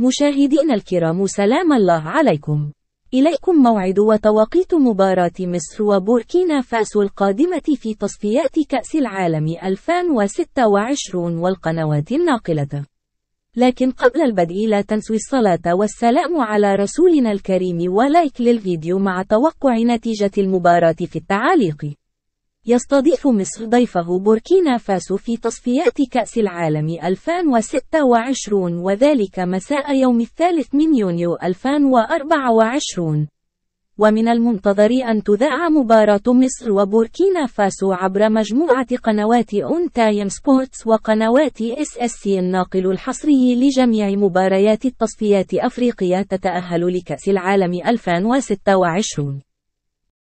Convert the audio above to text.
مشاهدينا الكرام سلام الله عليكم إليكم موعد وتوقيت مباراة مصر وبوركينا فاسو القادمة في تصفيات كأس العالم 2026 والقنوات الناقلة لكن قبل البدء لا تنسوا الصلاة والسلام على رسولنا الكريم ولايك للفيديو مع توقع نتيجة المباراة في التعاليق يستضيف مصر ضيفه بوركينا فاسو في تصفيات كأس العالم 2026 وذلك مساء يوم الثالث من يونيو 2024 ومن المنتظر أن تذاع مباراة مصر وبوركينا فاسو عبر مجموعة قنوات أون تايم سبورتس وقنوات اس اس سي الناقل الحصري لجميع مباريات التصفيات أفريقيا تتأهل لكأس العالم 2026